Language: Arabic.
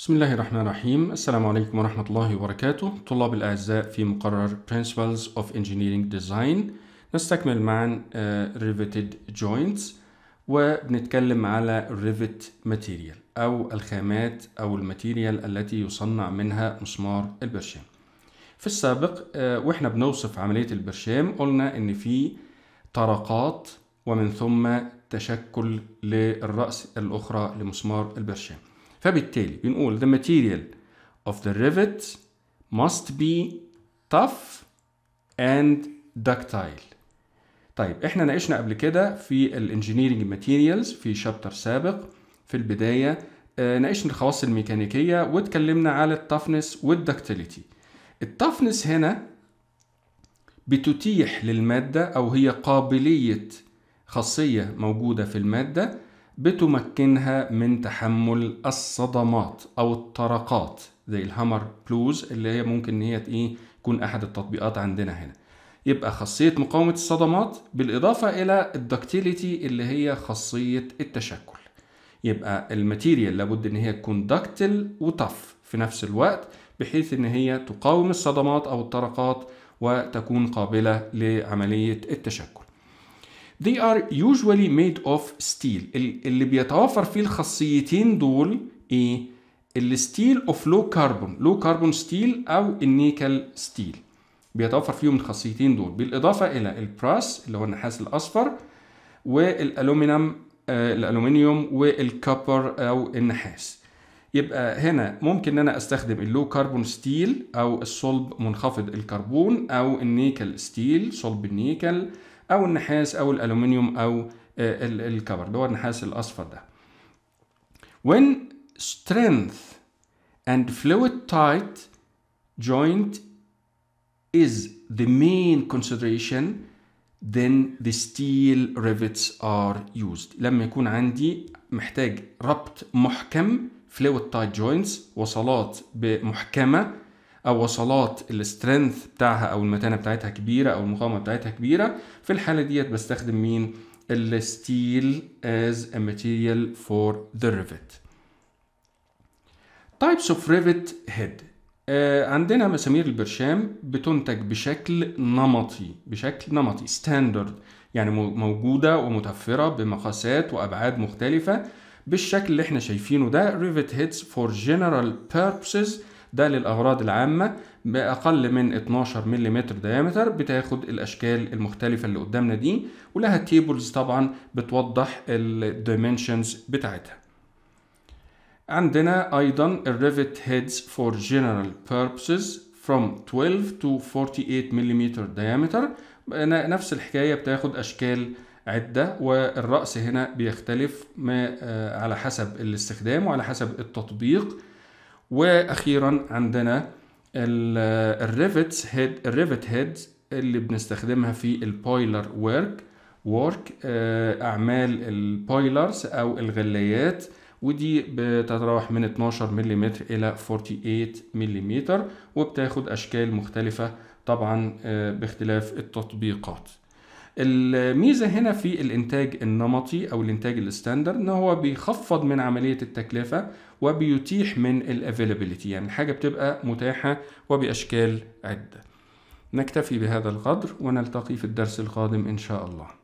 بسم الله الرحمن الرحيم السلام عليكم ورحمة الله وبركاته طلاب الأعزاء في مقرر Principles of Engineering Design نستكمل معا آه، Riveted Joints وبنتكلم على Rivet Material أو الخامات أو الماتيريال التي يصنع منها مسمار البرشام في السابق آه، وإحنا بنوصف عملية البرشام قلنا إن في طرقات ومن ثم تشكل للرأس الأخرى لمسمار البرشام فبالتالي بنقول the material of the rivet must be tough and ductile طيب احنا ناقشنا قبل كده في الانجينيرنج ماتيريالز في شابتر سابق في البدايه آه، ناقشنا الخواص الميكانيكيه واتكلمنا على التفنس والدكتيليتي التفنس هنا بتتيح للماده او هي قابليه خاصيه موجوده في الماده بتمكنها من تحمل الصدمات او الطرقات زي الهامر بلوز اللي هي ممكن ان هي ايه تكون احد التطبيقات عندنا هنا يبقى خاصيه مقاومه الصدمات بالاضافه الى الدكتيليتي اللي هي خاصيه التشكل يبقى الماتيريال لابد ان هي تكون داكتل وطف في نفس الوقت بحيث ان هي تقاوم الصدمات او الطرقات وتكون قابله لعمليه التشكل they are usually made of steel اللي بيتوافر فيه الخاصيتين دول ايه الستيل اوف لو كربون لو كربون ستيل او النيكل ستيل بيتوفر فيهم الخاصيتين دول بالاضافه الى البراس اللي هو النحاس الاصفر والالومنيوم آه الالومنيوم والكوبر او النحاس يبقى هنا ممكن ان انا استخدم اللو كربون ستيل او الصلب منخفض الكربون او النيكل ستيل صلب النيكل او النحاس او الالومنيوم او الكبر اللي هو النحاس الاصفر ده when strength and fluid tight joint is the main consideration then the steel rivets are used لما يكون عندي محتاج ربط محكم fluid tight joints وصلات محكمه او وصلات السترينث بتاعها او المتانه بتاعتها كبيره او المقاومه بتاعتها كبيره في الحاله ديت بستخدم مين الستيل as a material for the rivet types of rivet head آه، عندنا مسامير البرشام بتنتج بشكل نمطي بشكل نمطي ستاندرد يعني موجودة ومتوفرة بمقاسات وأبعاد مختلفة بالشكل اللي احنا شايفينه ده ريفت هيدز فور جنرال purposes ده للأغراض العامة بأقل من 12 ملم ديامتر بتاخد الأشكال المختلفة اللي قدامنا دي ولها تيبلز طبعا بتوضح الديمنشنز بتاعتها عندنا أيضا الريفت هيدز for general purposes from 12 to 48 ملم ديامتر نفس الحكاية بتاخد أشكال عدة والرأس هنا بيختلف ما آه، على حسب الاستخدام وعلى حسب التطبيق واخيرا عندنا الريفت هيد الريفت هيد اللي بنستخدمها في البويلر ورك ورك اعمال البويلرز او الغلايات ودي بتتراوح من 12 ملم الى 48 ملم وبتاخد اشكال مختلفه طبعا آه، باختلاف التطبيقات الميزه هنا في الانتاج النمطي او الانتاج الستاندرد ان هو بيخفض من عمليه التكلفه وبيتيح من الافيلابيلتي يعني الحاجه بتبقى متاحه وباشكال عده نكتفي بهذا القدر ونلتقي في الدرس القادم ان شاء الله